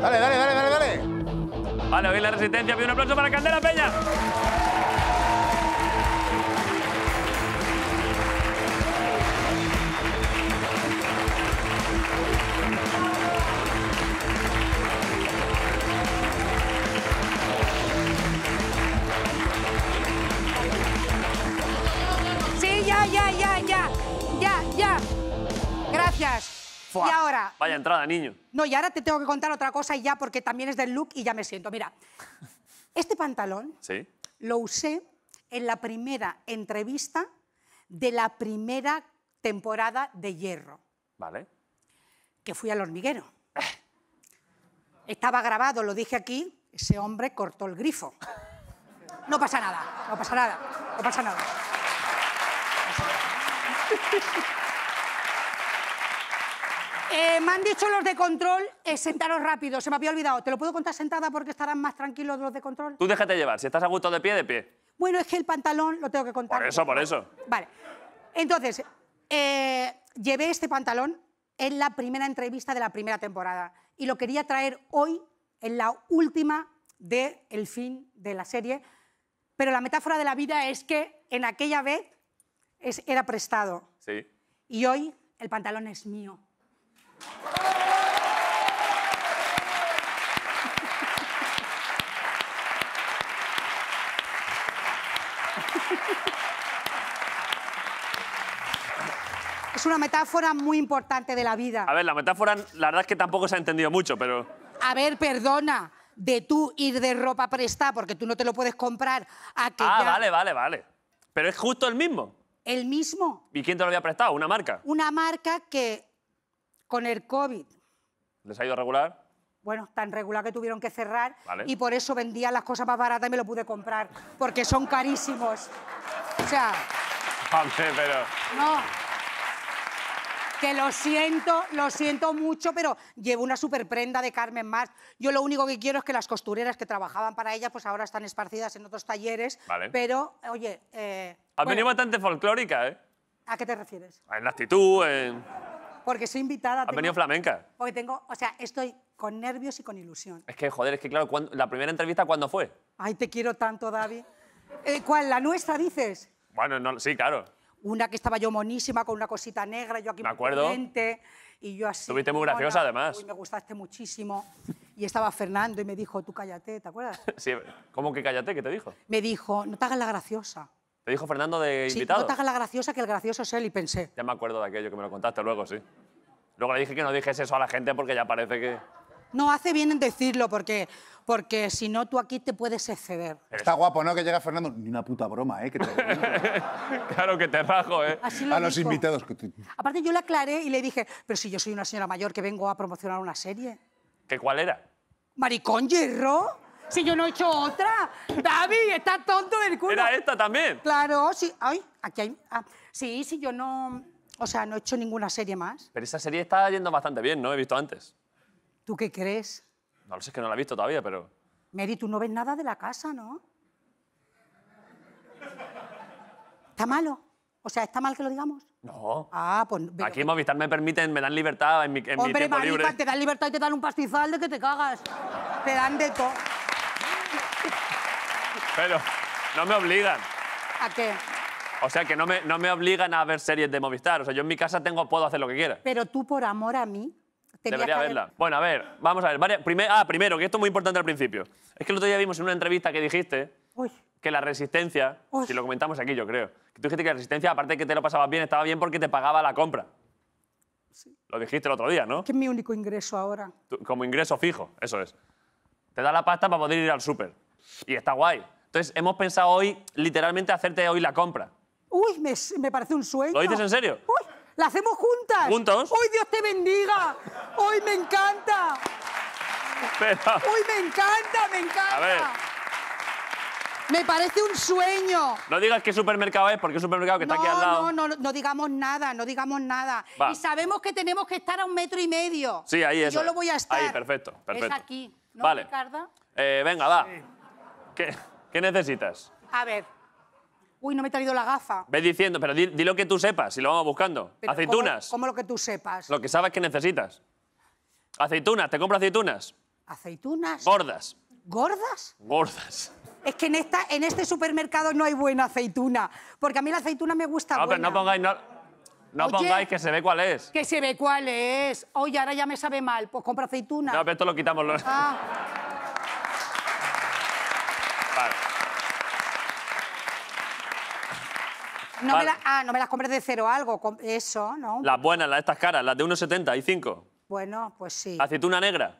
Dale, dale, dale, dale, dale. Vale, hoy la resistencia. Pide un aplauso para Candela Peña. y ahora... Vaya mm, entrada, niño. No, y ahora te tengo que contar otra cosa y ya, porque también es del look y ya me siento. Mira, este pantalón ¿Sí? lo usé en la primera entrevista de la primera temporada de Hierro. Vale. Que fui al hormiguero. Estaba grabado, lo dije aquí, ese hombre cortó el grifo. no pasa nada, no pasa nada. No pasa nada. Eh, me han dicho los de control, eh, sentaros rápido, se me había olvidado. ¿Te lo puedo contar sentada porque estarán más tranquilos los de control? Tú déjate llevar, si estás a gusto de pie, de pie. Bueno, es que el pantalón lo tengo que contar. Por eso, por eso. Vale. Entonces, eh, llevé este pantalón en la primera entrevista de la primera temporada y lo quería traer hoy en la última del el fin de la serie, pero la metáfora de la vida es que en aquella vez era prestado. Sí. Y hoy el pantalón es mío. Es una metáfora muy importante de la vida. A ver, la metáfora, la verdad es que tampoco se ha entendido mucho, pero... A ver, perdona, de tú ir de ropa prestada porque tú no te lo puedes comprar a que Ah, vale, vale, vale. Pero es justo el mismo. El mismo. ¿Y quién te lo había prestado? ¿Una marca? Una marca que con el COVID... ¿Les ha ido regular? bueno, tan regular que tuvieron que cerrar y por eso vendía las cosas más baratas y me lo pude comprar, porque son carísimos. O sea... pero... No. Que lo siento, lo siento mucho, pero llevo una super prenda de Carmen Mars. Yo lo único que quiero es que las costureras que trabajaban para ella, pues ahora están esparcidas en otros talleres. Vale. Pero, oye. Eh, venido bastante folclórica, ¿eh? ¿A qué te refieres? En la actitud, en. Porque soy invitada. Ha venido flamenca. Porque tengo, o sea, estoy con nervios y con ilusión. Es que, joder, es que claro, la primera entrevista, ¿cuándo fue? Ay, te quiero tanto, David. Eh, ¿Cuál? ¿La nuestra, dices? Bueno, sí, claro. Una que estaba yo monísima con una cosita negra, yo aquí me acuerdo. y yo así. Tuviste muy graciosa, además. me gustaste muchísimo. Y estaba Fernando y me dijo, tú cállate, ¿te acuerdas? sí, ¿cómo que cállate? ¿Qué te dijo? Me dijo, no te hagas la graciosa. ¿Te dijo Fernando de invitado? Sí, no te hagas la graciosa, que el gracioso es él, y pensé. Ya me acuerdo de aquello que me lo contaste luego, sí. Luego le dije que no dijes eso a la gente porque ya parece que... No hace bien en decirlo porque, porque si no tú aquí te puedes exceder. Está guapo, ¿no? Que llega Fernando. Ni una puta broma, ¿eh? claro que te bajo, ¿eh? a los invitados. Que tú. Aparte yo le aclaré y le dije, pero si yo soy una señora mayor que vengo a promocionar una serie. ¿Qué cuál era? Maricón Hierro. Si yo no he hecho otra. David, está tonto del culo. Era esta también. Claro, sí. Ay, aquí hay. Ah, sí, sí, yo no. O sea, no he hecho ninguna serie más. Pero esa serie está yendo bastante bien, ¿no? He visto antes. ¿Tú qué crees? No lo sé, es que no la he visto todavía, pero... Mary, tú no ves nada de la casa, ¿no? ¿Está malo? O sea, ¿está mal que lo digamos? No. Ah, pues... Aquí Movistar me permiten, me dan libertad en mi, en Hombre, te dan libertad y te dan un pastizal de que te cagas. te dan de todo. Pero no me obligan. ¿A qué? O sea, que no me, obligan a ver series de Movistar. O sea, yo en mi casa tengo, puedo hacer lo que quiera. Pero tú, por amor a mí, Debería verla. Bueno, a ver, vamos a ver. ah, primero, que esto es muy importante al principio. Es que el otro día vimos en una entrevista que dijiste que la resistencia, si lo comentamos aquí, yo creo, que tú dijiste que la resistencia, aparte de que te lo pasabas bien, estaba bien porque te pagaba la compra. Sí. Lo dijiste el otro día, ¿no? que es mi único ingreso ahora. Como ingreso fijo, eso es. Te da la pasta para poder ir al súper. Y está guay. Entonces, hemos pensado hoy, literalmente, hacerte hoy la compra. Uy, me, me parece un sueño. ¿Lo dices en serio? Uy, ¿La hacemos juntas? ¿Juntos? ¡Hoy Dios te bendiga! ¡Hoy me encanta! ¡Hoy me encanta, me encanta! Me parece un sueño. No digas qué supermercado es, porque es un supermercado que está aquí al lado. No, no, no digamos nada, no digamos nada. Y sabemos que tenemos que estar a un metro y medio. Sí, ahí es. Yo lo voy a estar. Ahí, perfecto, perfecto. Es aquí, vale. Eh, venga, va. ¿Qué necesitas? A ver, Uy, no me he traído la gafa. Ve diciendo, pero di, lo que tú sepas y lo vamos buscando. aceitunas. ¿cómo, lo que tú sepas? Lo que sabes que necesitas. Aceitunas, te compro aceitunas. ¿Aceitunas? Gordas. ¿Gordas? Gordas. Es que en, esta, en este supermercado no hay buena aceituna, porque a mí la aceituna me gusta No, no pongáis... No... pongáis que se ve cuál es. Que se ve cuál es. Oye, ahora ya me sabe mal. Pues compra aceitunas. No, pero esto lo quitamos. Ah. No me ah, no me las compres de cero algo, eso, ¿no? Las buenas, las estas caras, las de 175 Bueno, pues sí. ¿Aceituna negra?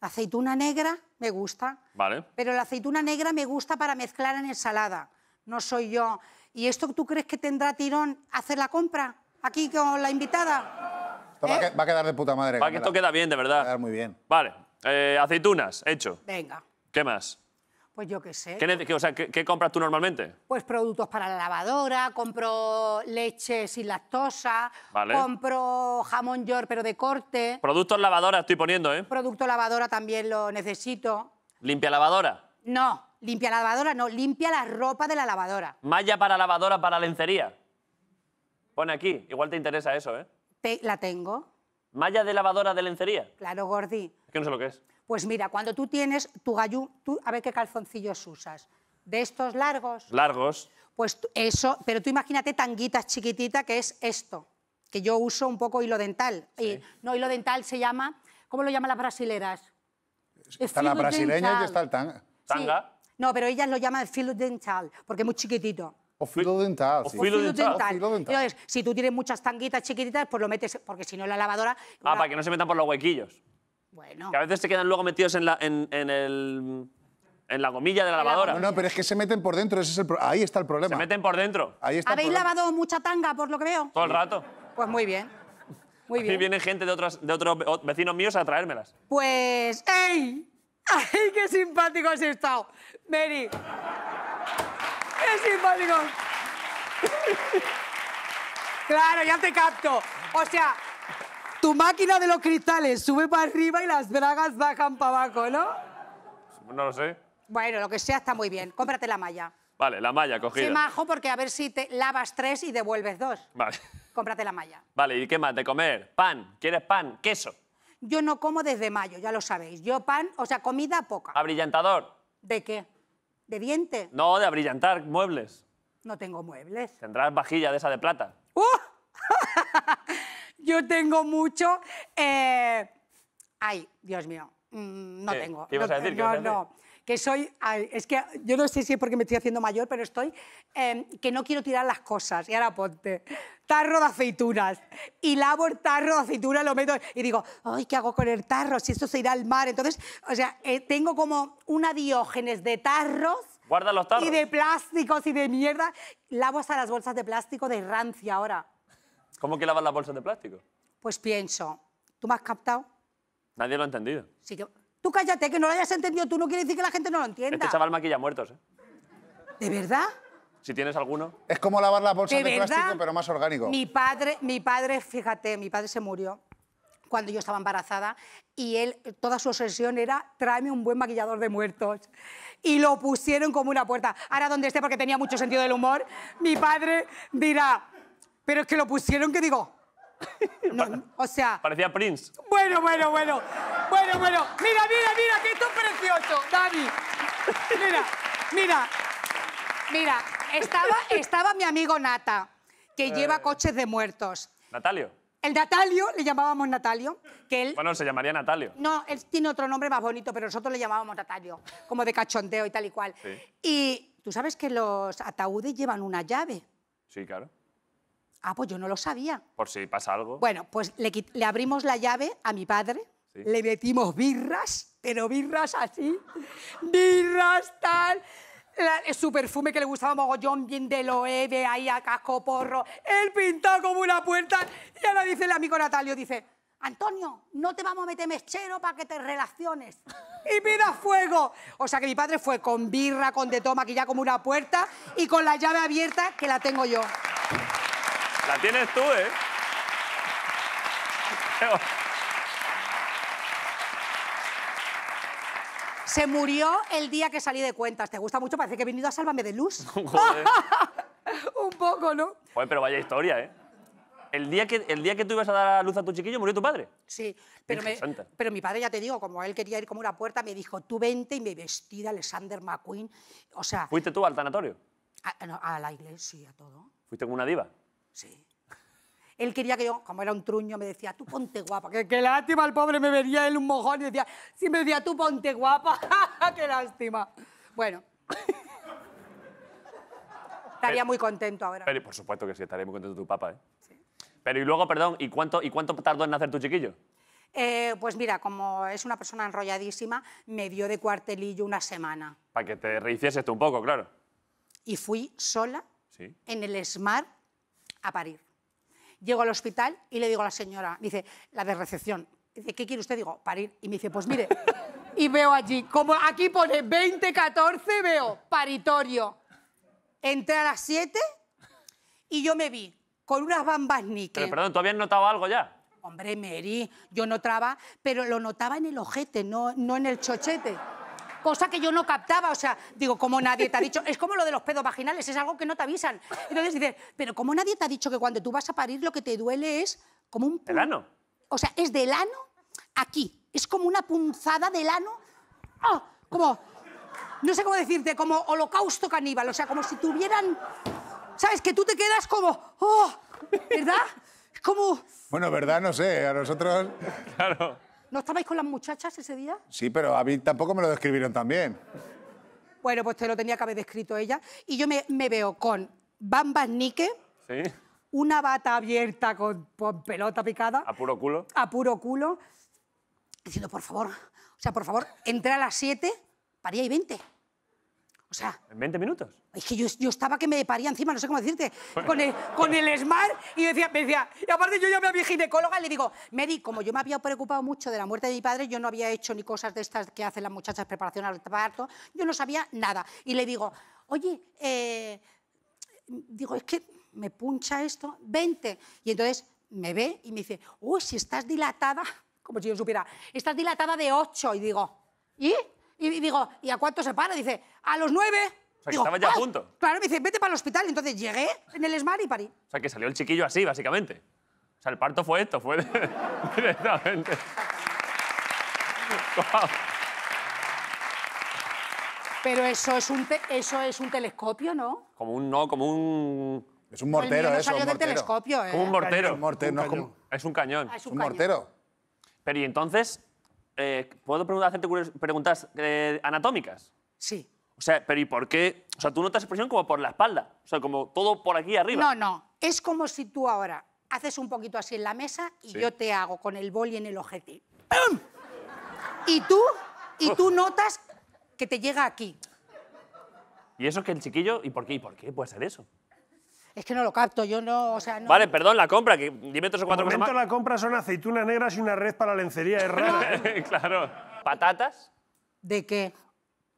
Aceituna negra me gusta. Vale. Pero la aceituna negra me gusta para mezclar en ensalada. No soy yo. ¿Y esto tú crees que tendrá tirón hacer la compra aquí con la invitada? ¿Eh? va, a quedar de puta madre. Va, esto queda bien, de verdad. Va a quedar muy bien. Vale. Eh, aceitunas, hecho. Venga. ¿Qué más? Pues yo qué sé. ¿Qué, compras tú normalmente? Pues productos para la lavadora, compro leche sin lactosa, compro jamón york pero de corte. Productos lavadora estoy poniendo, ¿eh? Producto lavadora también lo necesito. ¿Limpia lavadora? No, limpia lavadora no, limpia la ropa de la lavadora. ¿Malla para lavadora para lencería? Pone aquí, igual te interesa eso, ¿eh? Te, la tengo. ¿Malla de lavadora de lencería? Claro, Gordi. que no sé lo que es. Pues mira, cuando tú tienes tu gallú, tú a ver qué calzoncillos usas. ¿De estos largos? Largos. Pues eso, pero tú imagínate tanguitas chiquititas, que es esto, que yo uso un poco hilo dental. Y, no, hilo dental se llama, ¿cómo lo llaman las brasileras? Está la brasileña y está el tanga. ¿Tanga? No, pero ellas lo llaman filo dental, porque es muy chiquitito. O filo dental. O filo dental. O filo dental. Entonces, si tú tienes muchas tanguitas chiquititas, pues lo metes, porque si no la lavadora... Ah, para que no se metan por los huequillos. Que a veces se quedan luego metidos en, la, en, el en la gomilla de la lavadora. No, no, pero es que se meten por dentro, ahí está el problema. Se meten por dentro. ¿Habéis lavado mucha tanga, por lo que veo? Todo el rato. Pues muy bien. Muy bien. Y viene gente de otros, de otros vecinos míos a traérmelas. Pues, ¡ey! ¡Ay, qué simpático has estado! Mary. ¡Qué simpático! claro, ya te capto. O sea, tu máquina de los cristales sube para arriba y las bragas bajan para abajo, ¿no? No lo sé. Bueno, lo que sea está muy bien. Cómprate la malla. Vale, la malla cogida. Sí, majo, porque a ver si te lavas tres y devuelves dos. Vale. Cómprate la malla. Vale, ¿y qué más? De comer. Pan. ¿Quieres pan? Queso. Yo no como desde mayo, ya lo sabéis. Yo pan, o sea, comida poca. ¿Abrillantador? ¿De qué? ¿De dientes? No, de abrillantar muebles. No tengo muebles. Tendrás vajilla de esa de plata. ¡Uh! Yo tengo mucho. Eh, ay, Dios mío, mm, no tengo. no, a decir? No, Que soy, es que yo no sé si es porque me estoy haciendo mayor, pero estoy em, que no quiero tirar las cosas. Y ahora ponte, tarro de aceitunas. Y lavo el tarro de aceitunas, lo meto y digo, ay, ¿qué hago con el tarro? Si esto se irá al mar. Entonces, o sea, eh, tengo como una diógenes de tarros Guarda los tarros. Y de plásticos y de mierda. Lavo hasta las bolsas de plástico de rancia ahora. ¿Cómo que lavas las bolsas de plástico? Pues pienso, ¿tú me has captado? Nadie lo ha entendido. Sí Tú cállate, que no lo hayas entendido tú, no quiere decir que la gente no lo entienda. Este chaval maquilla muertos, ¿eh? ¿De verdad? Si tienes alguno. Es como lavar las bolsas de, plástico, pero más orgánico. Mi padre, mi padre, fíjate, mi padre se murió cuando yo estaba embarazada y él, toda su obsesión era tráeme un buen maquillador de muertos. Y lo pusieron como una puerta. Ahora donde esté, porque tenía mucho sentido del humor, mi padre dirá, pero es que lo pusieron que digo. No, o sea. Parecía Prince. Bueno, bueno, bueno. Bueno, bueno. Mira, mira, mira, qué esto precioso, Dani. Mira, mira. Mira, estaba, estaba mi amigo Nata, que eh. lleva coches de muertos. Natalio. El Natalio, le llamábamos Natalio. Que él... Bueno, se llamaría Natalio. No, él tiene otro nombre más bonito, pero nosotros le llamábamos Natalio, como de cachondeo y tal y cual. Y tú sabes que los ataúdes llevan una llave. Sí, claro. Ah, pues yo no lo sabía. Por si pasa algo. Bueno, pues le, abrimos la llave a mi padre, le metimos birras, pero birras así, birras tal. su perfume que le gustaba mogollón, bien de loeve, ahí a casco porro, él pintó como una puerta. Y ahora dice el amigo Natalio, dice, Antonio, no te vamos a meter mechero para que te relaciones y pidas fuego. O sea que mi padre fue con birra, con de toma, que ya como una puerta y con la llave abierta que la tengo yo. La tienes tú, ¿eh? Se murió el día que salí de cuentas. ¿Te gusta mucho? Parece que he venido a Sálvame de Luz. Un poco, ¿no? Joder, pero vaya historia, ¿eh? El día, que, el día que tú ibas a dar a luz a tu chiquillo murió tu padre. Sí, pero, pero mi padre, ya te digo, como él quería ir como una puerta, me dijo, tú vente y me vestí de Alexander McQueen. O sea... ¿Fuiste tú al tanatorio? A, a la iglesia, todo. ¿Fuiste como una diva? Sí. Él quería que yo, como era un truño, me decía, tú ponte guapa. Qué lástima, el pobre me vería él un mojón y decía, sí, me decía, tú ponte guapa. qué lástima. Bueno. estaría muy contento ahora. Pero por supuesto que sí, estaría muy contento tu papá, ¿eh? Sí. Pero y luego, perdón, ¿y cuánto, ¿y cuánto tardó en nacer tu chiquillo? Eh, pues mira, como es una persona enrolladísima, me dio de cuartelillo una semana. Para que te rehicieses tú un poco, claro. Y fui sola ¿Sí? en el Smart a parir. Llego al hospital y le digo a la señora, dice, la de recepción, ¿qué quiere usted? Digo, parir. Y me dice, pues mire, y veo allí, como aquí pone 2014, veo paritorio. Entré a las 7 y yo me vi con unas bambas níquel. Pero perdón, ¿tú habías notado algo ya? Hombre, Mary, yo notaba, pero lo notaba en el ojete, no, no en el chochete cosa que yo no captaba. O sea, digo, como nadie te ha dicho, es como lo de los pedos vaginales, es algo que no te avisan. Entonces dices, pero como nadie te ha dicho que cuando tú vas a parir lo que te duele es como un... ¿El ano? O sea, es del ano aquí. Es como una punzada del ano. ¡ah! Como... No sé cómo decirte, como holocausto caníbal. O sea, como si tuvieran... ¿Sabes? Que tú te quedas como... ¡ah! ¿Verdad? Es como... Bueno, ¿verdad? No sé. A nosotros... Claro. ¿No estabais con las muchachas ese día? Sí, pero a mí tampoco me lo describieron también. Bueno, pues te lo tenía que haber descrito ella. Y yo me, veo con bambas nique, una bata abierta con, pelota picada. ¿A puro culo? A puro culo. Diciendo, por favor, o sea, por favor, entra a las 7, paría y 20. O sea... ¿En 20 minutos? Es que yo, estaba que me paría encima, no sé cómo decirte, con el, con smart y decía, me decía... Y aparte yo llamé a mi ginecóloga y le digo, Mary, como yo me había preocupado mucho de la muerte de mi padre, yo no había hecho ni cosas de estas que hacen las muchachas preparación al parto, yo no sabía nada. Y le digo, oye, eh, digo, es que me puncha esto, 20. Y entonces me ve y me dice, uy, oh, si estás dilatada, como si yo supiera, estás dilatada de 8. Y digo, ¿y? Y digo, ¿y a cuánto se para? Dice, a los nueve. O sea, que estaba ya a ah, punto. Claro, me dice, vete para el hospital. Y entonces llegué en el Smart y parí. O sea, que salió el chiquillo así, básicamente. O sea, el parto fue esto, fue directamente. Pero eso es un, eso es un telescopio, ¿no? Como un no, como un. Es un mortero, ¿eh? eso, salió un telescopio, ¿eh? Como un mortero. es un cañón. es un, mortero. Pero y entonces, eh, ¿puedo preguntar, hacerte preguntas eh, anatómicas? Sí. O sea, pero ¿y por qué? O sea, tú notas presión como por la espalda, o sea, como todo por aquí arriba. No, no, es como si tú ahora haces un poquito así en la mesa y yo te hago con el boli en el objetivo ¡Pum! Y tú, y tú notas que te llega aquí. ¿Y eso es que el chiquillo? ¿Y por qué? ¿Y por qué puede ser eso? Es que no lo capto, yo no, o sea, no... Vale, perdón, la compra, que dime tres o cuatro la compra son aceitunas negras y una red para lencería, es raro. claro. ¿Patatas? ¿De qué?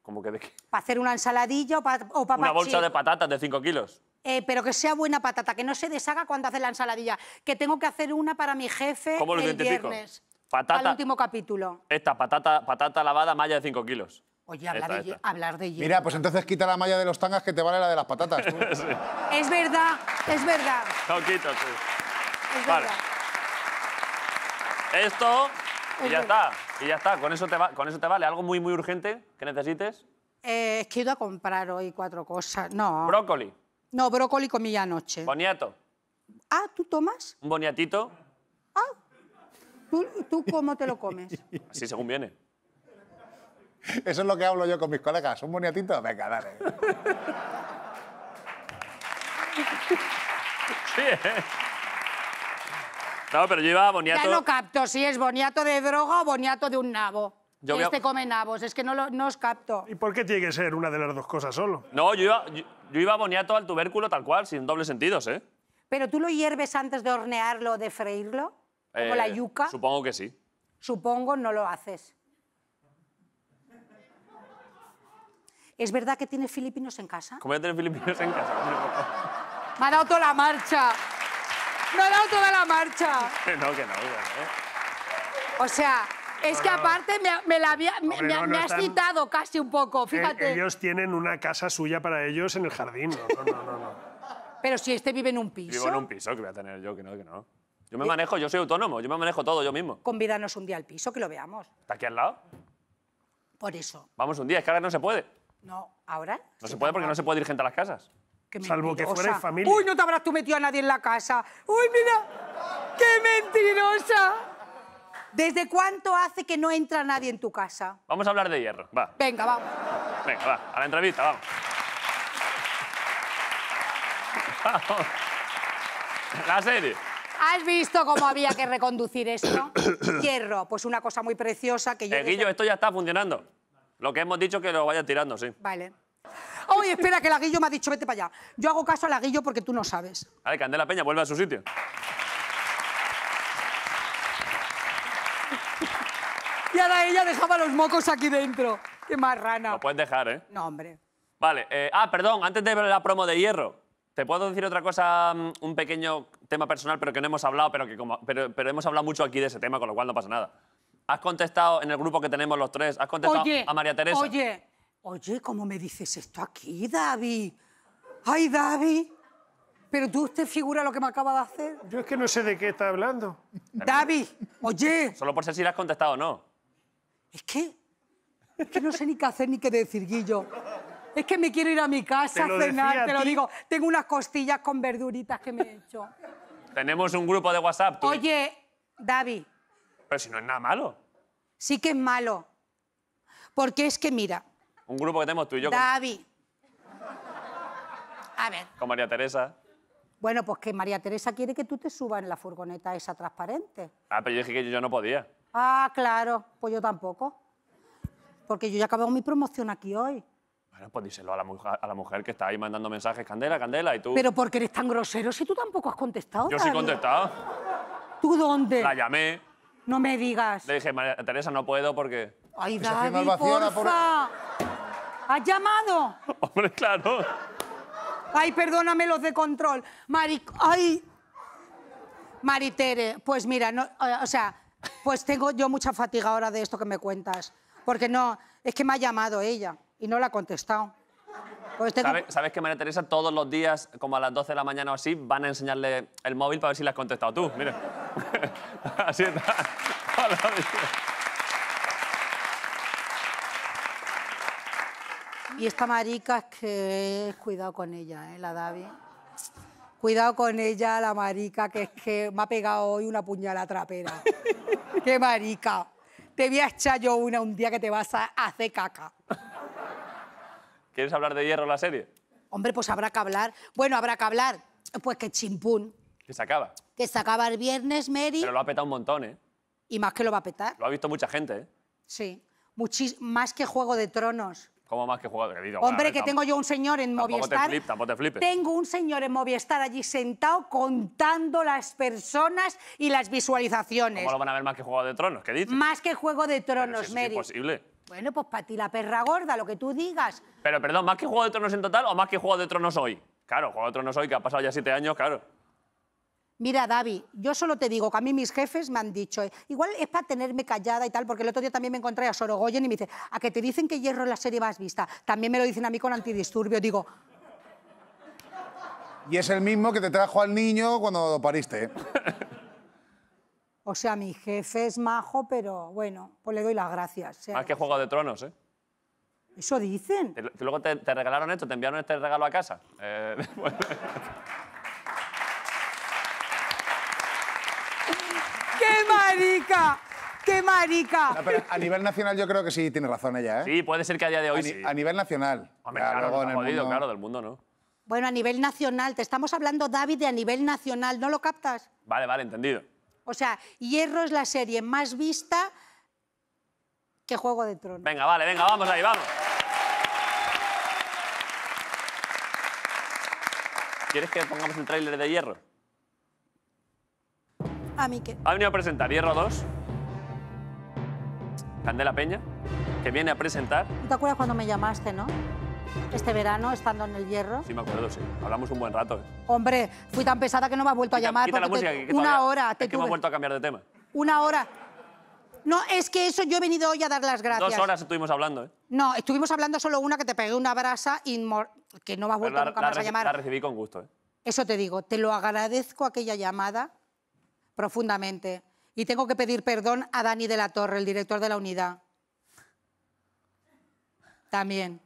¿Cómo que de qué? ¿Para hacer una ensaladilla o para Una bolsa de patatas de 5 kilos. Eh, pero que sea buena patata, que no se deshaga cuando hace la ensaladilla. Que tengo que hacer una para mi jefe ¿Cómo lo el identifico? viernes. Patata. último capítulo. Esta, patata, patata lavada, malla de 5 kilos. Oye, hablar, de, hablar de Mira, pues entonces quita la malla de los tangas que te vale la de las patatas. Es verdad, es verdad. No quito, sí. vale. Esto y ya está. Y ya está. Con eso, te con eso te vale. ¿Algo muy, muy urgente que necesites? Eh, es que he ido a comprar hoy cuatro cosas. No. Brócoli. No, brócoli comí anoche. Boniato. Ah, ¿tú tomas? Un boniatito. Ah. ¿Tú, tú cómo te lo comes? Así según viene. Eso es lo que hablo yo con mis colegas. ¿Un boniatito? Venga, dale. Sí, ¿eh? pero yo iba boniato... Ya no capto si es boniato de droga o boniato de un nabo. Yo este come nabos, es que no, no os capto. ¿Y por qué tiene que ser una de las dos cosas solo? No, yo iba, a boniato al tubérculo tal cual, sin doble sentidos, ¿eh? ¿Pero tú lo hierves antes de hornearlo o de freírlo? ¿Como la eh, yuca? Supongo que sí. Supongo, no lo haces. ¿Es verdad que tiene filipinos en casa? ¿Cómo voy a tener filipinos en casa? Me ha dado toda la marcha. Me ha dado toda la marcha. no, que no, ¿eh? O sea, es que aparte me, me, la había, me, has citado casi un poco, e- fíjate. ellos tienen una casa suya para ellos en el jardín. No, no, no, no. Pero si este vive en un piso. Vivo en un piso, que voy a tener yo, que no, que no. Yo me manejo, yo soy autónomo, yo me manejo todo yo mismo. Convídanos un día al piso, que lo veamos. ¿Está aquí al lado? Por eso. Vamos un día, es que ahora no se puede. No, ¿ahora? No se puede porque no se puede ir gente a las casas. Salvo que familia. Uy, no te habrás tú metido a nadie en la casa. Uy, mira, qué mentirosa. ¿Desde cuánto hace que no entra nadie en tu casa? Vamos a hablar de hierro, va. Venga, vamos. Venga, va, a la entrevista, vamos. La serie. ¿Has visto cómo había que reconducir esto? hierro, pues una cosa muy preciosa que yo... Eh, Guillo, esto ya está funcionando. Lo que hemos dicho que lo vayan tirando, sí. Vale. Oye, espera, que el aguillo me ha dicho, vete para allá. Yo hago caso al aguillo porque tú no sabes. Vale, Candela Peña, vuelve a su sitio. y ahora ella dejaba los mocos aquí dentro. Qué marrana. Lo puedes dejar, ¿eh? No, hombre. Vale. Eh, ah, perdón, antes de ver la promo de Hierro, ¿te puedo decir otra cosa? Mm, un pequeño tema personal, pero que no hemos hablado, pero que pero hemos hablado mucho aquí de ese tema, con lo cual no pasa nada. ¿Has contestado en el grupo que tenemos los tres? ¿Has contestado a María Teresa? Oye, oye, ¿cómo me dices esto aquí, David? ¡Ay, David! Pero tú usted figura lo que me acaba de hacer. Yo es que no sé de qué está hablando. David, oye. Solo por ser si le has contestado o no. Es que. Es que no sé ni qué hacer ni qué decir, Guillo. Es que me quiero ir a mi casa a cenar, te lo digo. Tengo unas costillas con verduritas que me he hecho. Tenemos un grupo de WhatsApp. Oye, David, pero si no es nada malo. Sí que es malo. Porque es que, mira... Un grupo que tenemos tú y yo... David. A ver. Con María Teresa. Bueno, pues que María Teresa quiere que tú te subas en la furgoneta esa transparente. Ah, pero yo dije que yo no podía. Ah, claro. Pues yo tampoco. Porque yo ya acabo mi promoción aquí hoy. Bueno, pues díselo a la, mujer, que está ahí mandando mensajes. Candela, Candela, y tú... Pero porque eres tan grosero si tú tampoco has contestado? Yo sí he contestado. ¿Tú dónde? La llamé. No me digas. Le dije, María Teresa, no puedo porque... Ay, David, porfa. ¿Has llamado? Hombre, claro. Ay, perdóname los de control. Mari... Ay. Maritere, pues mira, no, eh, o sea, pues tengo yo mucha fatiga ahora de esto que me cuentas. Porque no, es que me ha llamado ella y no la ha contestado. Pues ¿Sabes, sabes que María Teresa todos los días, como a las 12 de la mañana o así, van a enseñarle el móvil para ver si le has contestado tú? Mira. Así y esta marica es que cuidado con ella, ¿eh? la Davi. Cuidado con ella, la marica, que es que me ha pegado hoy una puñalada trapera. ¡Qué marica! Te voy a echar yo una un día que te vas a hacer caca. ¿Quieres hablar de hierro en la serie? Hombre, pues habrá que hablar. Bueno, habrá que hablar. Pues que chimpún. Que se acaba. Que se acaba el viernes, Mary. Pero lo ha petado un montón, ¿eh? Y más que lo va a petar. Lo ha visto mucha gente, ¿eh? Sí. Muchis más que Juego de Tronos. ¿Cómo más que Juego de Tronos? Hombre, que tengo yo un señor en Movistar. tampoco te Tengo un señor en Movistar allí sentado contando las personas y las visualizaciones. ¿Cómo lo van a ver más que Juego de Tronos? ¿Qué dices? Más que Juego de Tronos, Mary. Es imposible. Bueno, pues para ti la perra gorda, lo que tú digas. Pero perdón, ¿más que Juego de Tronos en total o más que Juego de Tronos hoy? Claro, Juego de Tronos hoy, que ha pasado ya siete años, claro. Mira, David, yo solo te digo que a mí mis jefes me han dicho, igual es para tenerme callada y tal, porque el otro día también me encontré a Sorogoyen y me dice, a que te dicen que Hierro es la serie más vista, también me lo dicen a mí con antidisturbio, digo... Y es el mismo que te trajo al niño cuando pariste. ¿eh? o sea, mi jefe es majo, pero bueno, pues le doy las gracias. Sea más que Juego de Tronos, ¿eh? Eso dicen. luego te, regalaron esto? ¿Te enviaron este regalo a casa? Eh, marica! ¡Qué marica! a nivel nacional yo creo que sí tiene razón ella, ¿eh? Sí, puede ser que a día de hoy a, sí. a nivel nacional. claro, claro, del mundo no. Bueno, a nivel nacional. Te estamos hablando, David, de a nivel nacional. ¿No lo captas? Vale, vale, entendido. O sea, Hierro es la serie más vista que Juego de Tronos. Venga, vale, venga, vamos ahí, vamos. ¿Quieres que pongamos el tráiler de Hierro? a Miquel. Ha venido a presentar Hierro 2. Candela Peña, que viene a presentar. ¿Te acuerdas cuando me llamaste, no? Este verano, estando en el hierro. Sí, me acuerdo, sí. Hablamos un buen rato. ¿eh? Hombre, fui tan pesada que no me has vuelto a llamar. Quita la música, una hora. Te me has vuelto a cambiar de tema. Una hora. No, es que eso yo he venido hoy a dar las gracias. Dos horas estuvimos hablando, ¿eh? No, estuvimos hablando solo una que te pegué una brasa inmor... que no me has vuelto nunca más a llamar. La recibí con gusto, ¿eh? Eso te digo, te lo agradezco aquella llamada profundamente y tengo que pedir perdón a Dani de la Torre, el director de la unidad. También.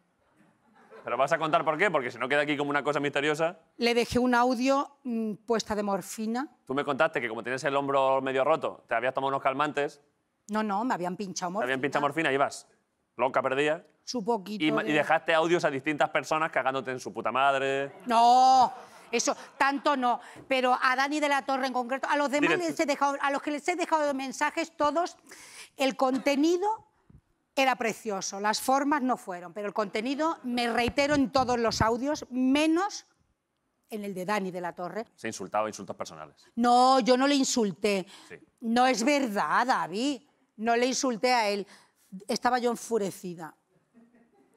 ¿Pero vas a contar por qué? Porque si no queda aquí como una cosa misteriosa. Le dejé un audio mm, puesta de morfina. Tú me contaste que como tienes el hombro medio roto, te habías tomado unos calmantes. No, no, me habían pinchado morfina. me habían pinchado morfina y vas. Loca perdida. Su poquito. Y, y dejaste audios a distintas personas cagándote en su puta madre. No, eso, tanto no. Pero a Dani de la Torre en concreto, a los demás a los que les he dejado mensajes, todos, el contenido era precioso, las formas no fueron, pero el contenido, me reitero en todos los audios, menos en el de Dani de la Torre. Se insultaba, insultos personales. No, yo no le insulté. No es verdad, David. No le insulté a él. Estaba yo enfurecida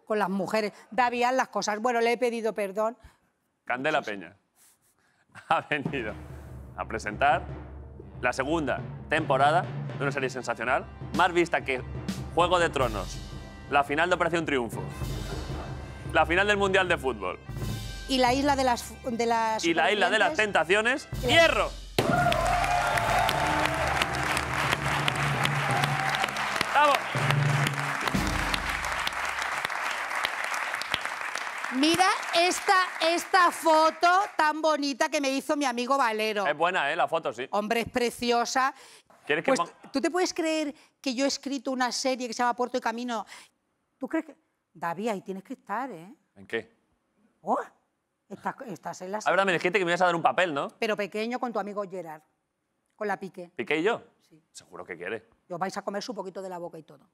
con las mujeres. David, las cosas. Bueno, le he pedido perdón. Candela Peña. ha venido a presentar la segunda temporada de una serie sensacional, más vista que Juego de Tronos, la final de Operación Triunfo, la final del Mundial de Fútbol. Y la isla de las... y la isla de las tentaciones, ¡hierro! esta, esta foto tan bonita que me hizo mi amigo Valero. Es buena, ¿eh? La foto, sí. Hombre, es preciosa. Pues, ¿Tú te puedes creer que yo he escrito una serie que se llama Puerto y Camino? ¿Tú crees que...? David, ahí tienes que estar, ¿eh? ¿En qué? ¡Oh! Estás, en la serie. Ahora me dijiste que me ibas a dar un papel, ¿no? Pero pequeño con tu amigo Gerard. Con la pique ¿Piqué y yo? Sí. Seguro que quiere. Y os vais a comer su poquito de la boca y todo.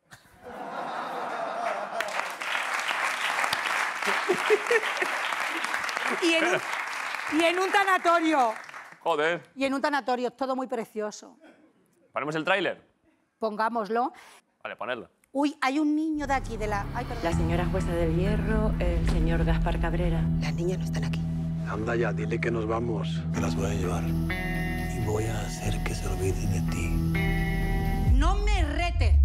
y, en un, y en un tanatorio. Joder. Y en un tanatorio, todo muy precioso. ¿Ponemos el tráiler? Pongámoslo. Vale, ponedlo. Uy, hay un niño de aquí, de la... la señora jueza del hierro, el señor Gaspar Cabrera. Las niñas no están aquí. Anda ya, dile que nos vamos. Me las voy a llevar y voy a hacer que se olviden de ti. ¡No me rete!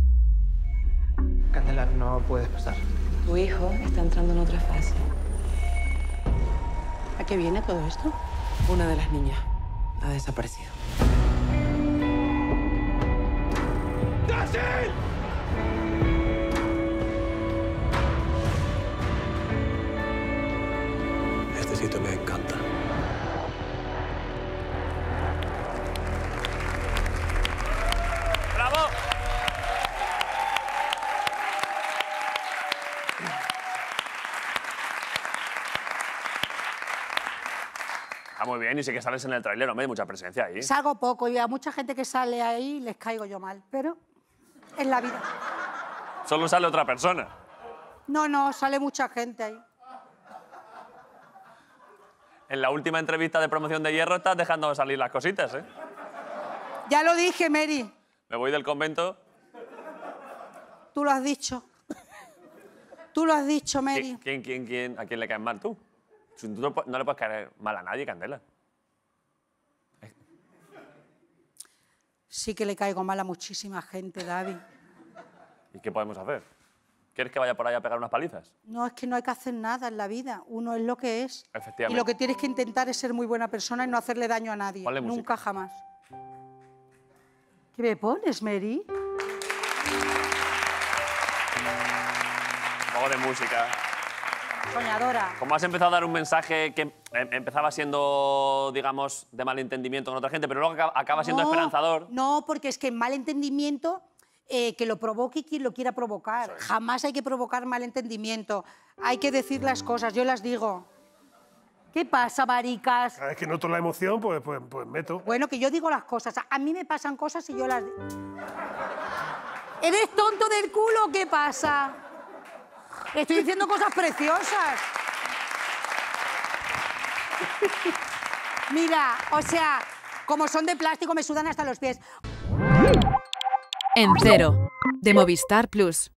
Candelar, no puedes pasar. Su hijo está entrando en otra fase. ¿A qué viene todo esto? Una de las niñas ha desaparecido. ¡Dacil! muy bien y sé que sales en el tráiler, me hay mucha presencia ahí. Salgo poco y a mucha gente que sale ahí les caigo yo mal, pero es la vida. Solo sale otra persona. No, no, sale mucha gente ahí. En la última entrevista de promoción de hierro estás dejando salir las cositas, ¿eh? Ya lo dije, Mary. Me voy del convento. Tú lo has dicho. Tú lo has dicho, Mary. ¿Quién, quién, quién? ¿A quién le caes mal tú? no, le puedes caer mal a nadie, Candela. Sí que le caigo mal a muchísima gente, David. ¿Y qué podemos hacer? ¿Quieres que vaya por ahí a pegar unas palizas? No, es que no hay que hacer nada en la vida. Uno es lo que es. Y lo que tienes que intentar es ser muy buena persona y no hacerle daño a nadie. Nunca jamás. ¿Qué me pones, Mary? Un de música. Como has empezado a dar un mensaje que em, empezaba siendo, digamos, de malentendimiento con otra gente, pero luego acaba siendo esperanzador. No, porque es que malentendimiento eh, que lo provoque quien lo quiera provocar. Jamás hay que provocar malentendimiento. Hay que decir las cosas, yo las digo. ¿Qué pasa, varicas? Cada vez que noto la emoción, pues, pues, pues meto. Bueno, que yo digo las cosas. A mí me pasan cosas y yo las... ¿Eres tonto del culo? ¿Qué pasa? Estoy diciendo cosas preciosas. Mira, o sea, como son de plástico me sudan hasta los pies. En cero, de Movistar Plus.